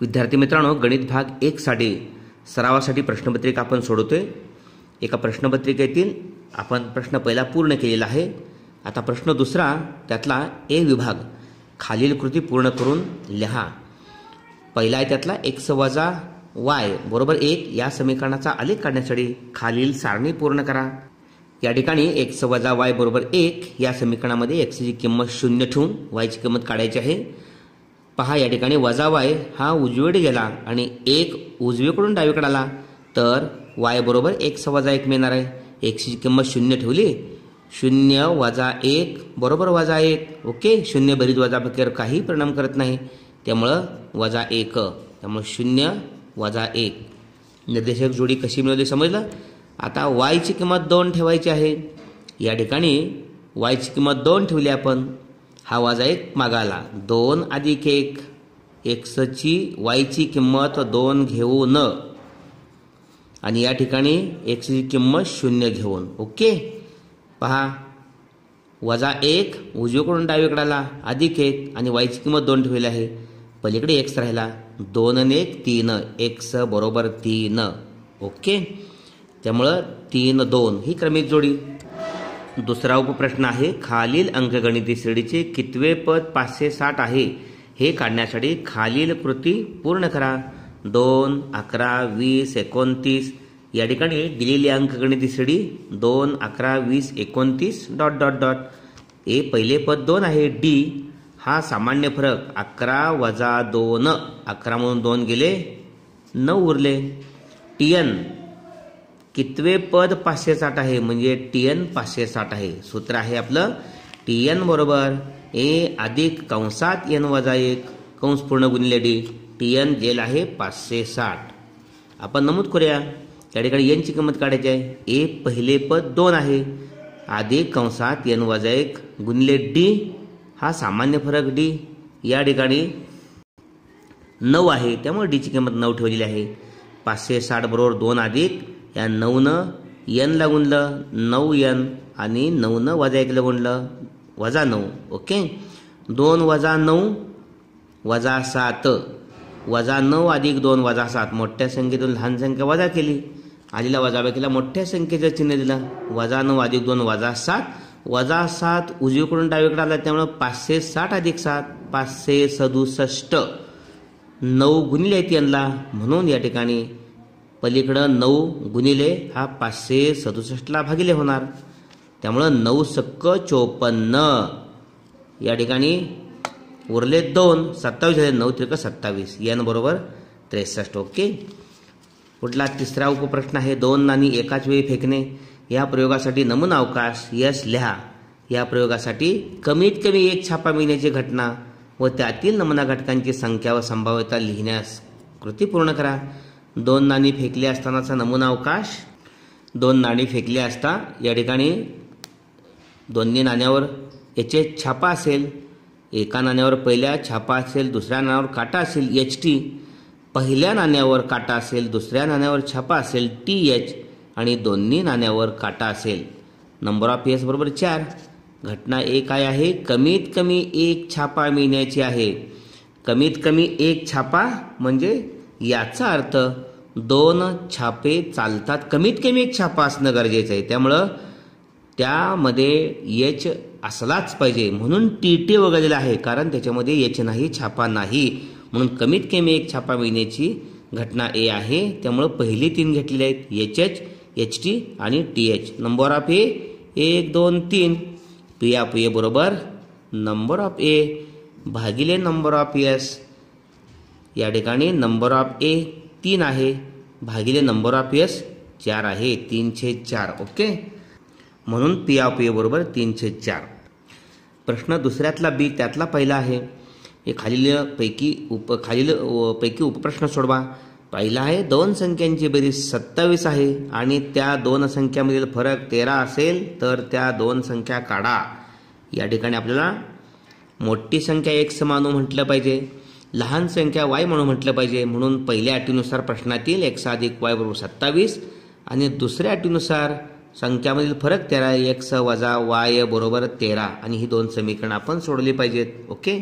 विद्यार्थी मित्रांनो गणित भाग एकसाठी सरावासाठी प्रश्नपत्रिका आपण सोडवतोय एका प्रश्नपत्रिकेतील आपण प्रश्न पहिला पूर्ण केलेला आहे आता प्रश्न दुसरा त्यातला ए विभाग खालील कृती पूर्ण करून लिहा पहिला आहे त्यातला एक्स वजा वाय बरोबर एक या समीकरणाचा आलेख काढण्यासाठी खालील सारणी पूर्ण करा या ठिकाणी एक्स वजा वाय बरोबर एक या समीकरणामध्ये एक्सची किंमत शून्य ठेवून वायची किंमत काढायची आहे पहा या ठिकाणी वजा वाय हा उजवीकडे गेला आणि एक उजवीकडून डावीकडे आला तर वाय बरोबर एक वजा एक मिळणार आहे एकशी किंमत शून्य ठेवली शून्य वजा एक बरोबर वजा एक ओके शून्य वजा वजापैकी काही परिणाम करत नाही त्यामुळं वजा एक त्यामुळं शून्य वजा एक निर्देशक जोडी कशी मिळवली समजलं आता वायची किंमत दोन ठेवायची आहे या ठिकाणी वायची किंमत दोन ठेवली आपण हा वाजा एक मागाला दोन अधिक एक एक्सची वायची किंमत दोन घेऊन आणि या ठिकाणी एक्सची किंमत शून्य घेऊन ओके पहा वजा एक उजवीकडून डावीकडे आला अधिक एक आणि वायची किंमत दोन ठेवली आहे पलीकडे एक्स राहिला दोन आणि एक तीन एक्स बरोबर तीन ओके त्यामुळं तीन दोन ही क्रमिक जोडी दुसरा उपप्रश्न आहे खालील अंकगणिती श्रेणीचे कितवे पद पाचशे साठ आहे हे काढण्यासाठी खालील कृती पूर्ण करा दोन अकरा वीस एकोणतीस या ठिकाणी दिलेली अंकगणिती श्रेणी दोन अकरा वीस एकोणतीस डॉट डॉट डॉट ए पहिले पद दोन आहे डी हा सामान्य फरक अकरा वजा दोन अकरा म्हणून दोन गेले नऊ उरले टी एन कितवे पद पाचशे साठ आहे म्हणजे टी एन पाचशे साठ आहे सूत्र आहे आपलं टी एन बरोबर ए अधिक कंसात एन वजा एक कंस पूर्ण गुणिले डी टी एन जेल आहे पाचशे साठ आपण नमूद करूया त्या ठिकाणी एनची किंमत काढायची आहे ए पहिले पद दोन आहे अधिक कंसात एन वजा एक गुणले डी हा सामान्य फरक डी या ठिकाणी नऊ आहे त्यामुळे डीची किंमत नऊ ठेवलेली आहे पाचशे साठ बरोबर दोन अधिक या नऊनं यन ला गुणलं नऊ यन आणि नऊनं वजा एकला गुणलं वजा नऊ ओके दोन वजा नऊ वजा सात वजा नऊ अधिक दोन वजा सात मोठ्या संख्येतून लहान संख्या वजा केली आधीला वजाबाकीला मोठ्या संख्येचं चिन्ह दिलं वजा नऊ अधिक दोन वजा सात वजा सात उजवीकडून डावीकडे आला त्यामुळं पाचशे साठ अधिक सात पाचशे सदुसष्ट नऊ गुणिले आहेत यांना म्हणून या ठिकाणी पलीकडं नऊ गुणिले हा पाचशे सदुसष्टला भागिले होणार त्यामुळं नऊ सक्क चोपन्न या ठिकाणी उरले दोन सत्तावीस झाले नऊ त्रिक सत्तावीस एन बरोबर त्रेसष्ट ओके पुढला तिसरा उपप्रश्न आहे दोन आणि एकाच वेळी फेकणे या प्रयोगासाठी नमून अवकाश यश लिहा या प्रयोगासाठी कमीत कमी एक छापा मिळण्याची घटना व त्यातील नमुना घटकांची संख्या व संभाव्यता लिहिण्यास कृती पूर्ण करा दोन नाणी फेकली असतानाचा नमुना अवकाश दोन नाणी फेकली असता या ठिकाणी दोन्ही नाण्यावर एच एच छापा असेल एका नाण्यावर पहिल्या छापा असेल दुसऱ्या नाण्यावर काटा असेल एच टी पहिल्या नाण्यावर काटा असेल दुसऱ्या नाण्यावर छापा असेल टी एच आणि दोन्ही नाण्यावर काटा असेल नंबर ऑफ एस बरोबर चार घटना एक काय आहे कमीत कमी एक छापा मिळण्याची आहे कमीत कमी एक छापा म्हणजे याचा अर्थ दोन छापे चालतात कमीत कमी एक छापा असणं गरजेचं आहे त्यामुळं त्यामध्ये यच असलाच पाहिजे म्हणून टी टी वगैरे आहे कारण त्याच्यामध्ये यच नाही छापा नाही म्हणून कमीत कमी एक छापा मिळण्याची घटना ए आहे त्यामुळं पहिली तीन घेतलेली आहेत एच एच एच टी आणि T H number of A एक दोन तीन पी ऑफ ए बरोबर नंबर ऑफ ए भागिले नंबर ऑफ एस या ठिकाणी नंबर ऑफ ए तीन आहे भागिले नंबर ऑफ एस चार आहे तीनशे चार ओके म्हणून पी ऑफ ए बरोबर तीनशे चार प्रश्न दुसऱ्यातला बी त्यातला पहिला आहे हे खालीलपैकी उप खालील पैकी उपप्रश्न सोडवा पहिला आहे दोन संख्यांची बेरीज सत्तावीस आहे आणि त्या दोन संख्यामधील फरक तेरा असेल तर त्या दोन संख्या काढा या ठिकाणी आपल्याला मोठी संख्या एक समानू म्हटलं पाहिजे लहान संख्या वाय म्हणून म्हटलं पाहिजे म्हणून पहिल्या अटीनुसार प्रश्नातील एक्स अधिक वाय बरोबर सत्तावीस आणि दुसऱ्या अटीनुसार संख्यामधील फरक तेरा एक्स वजा वाय बरोबर तेरा आणि ही दोन समीकरणं आपण सोडली पाहिजेत ओके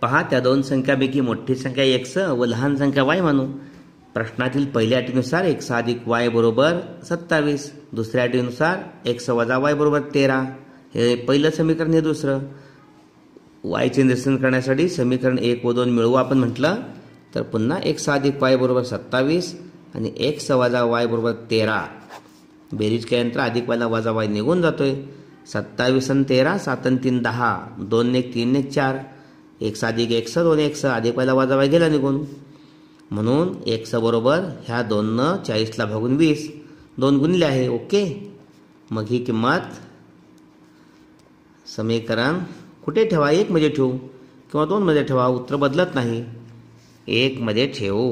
पहा त्या दोन संख्यापैकी मोठी संख्या एक्स व लहान संख्या वाय मानू प्रश्नातील पहिल्या अटीनुसार एक्स अधिक वाय बरोबर सत्तावीस दुसऱ्या अटीनुसार एक्स वजा वाय बरोबर तेरा हे पहिलं समीकरण हे दुसरं वायचे निरसन करण्यासाठी समीकरण एक व दोन मिळवू आपण म्हटलं तर पुन्हा एक साधिक वाय बरोबर सत्तावीस आणि एक स वाजा वाय बरोबर तेरा बेरीज केल्यानंतर अधिक वायला वाजा वाय निघून जातोय सत्तावीस आणि तेरा सात आणि तीन दहा दोन एक तीन एक चार एक साधिक एक स दोन एक स अधिक वायला वाजा वाय गेला निघून म्हणून एक स बरोबर ह्या दोननं चाळीसला भागून वीस दोन गुणले आहे ओके मग ही किंमत समीकरण कुठे ठेवा एक एकमध्ये ठेवू किंवा दोन मध्ये ठेवा उत्तर बदलत नाही एकमध्ये ठेवू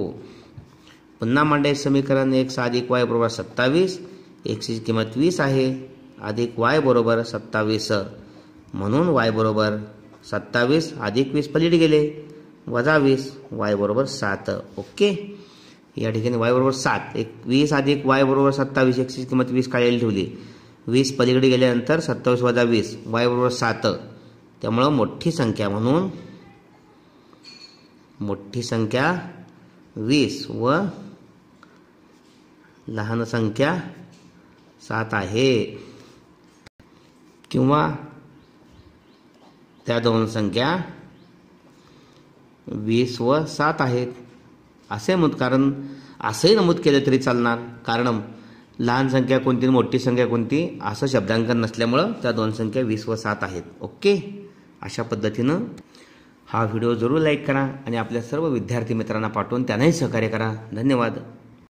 पुन्हा मांडायचे समीकरण एक अधिक वाय बरोबर सत्तावीस एक्सची किंमत वीस आहे अधिक वाय बरोबर सत्तावीस म्हणून वाय बरोबर सत्तावीस अधिक वीस पलीड गेले वजा वीस वाय बरोबर सात ओके या ठिकाणी वाय बरोबर सात एक वीस अधिक वाय बरोबर सत्तावीस एकशे किंमत वीस काढायला ठेवली वीस पलीकडे गेल्यानंतर सत्तावीस वजा वीस वाय बरोबर सात त्यामुळं मोठी संख्या म्हणून मोठी संख्या वीस व लहान संख्या सात आहे किंवा त्या दोन संख्या वीस व सात आहेत असे मत कारण असंही नमूद केलं तरी चालणार कारण लहान संख्या कोणती मोठी संख्या कोणती असं शब्दांकन नसल्यामुळं त्या दोन संख्या वीस व सात आहेत ओके अशा पद्धतीनं हा व्हिडिओ जरूर लाईक करा आणि आपल्या सर्व विद्यार्थी मित्रांना पाठवून त्यांनाही सहकार्य करा धन्यवाद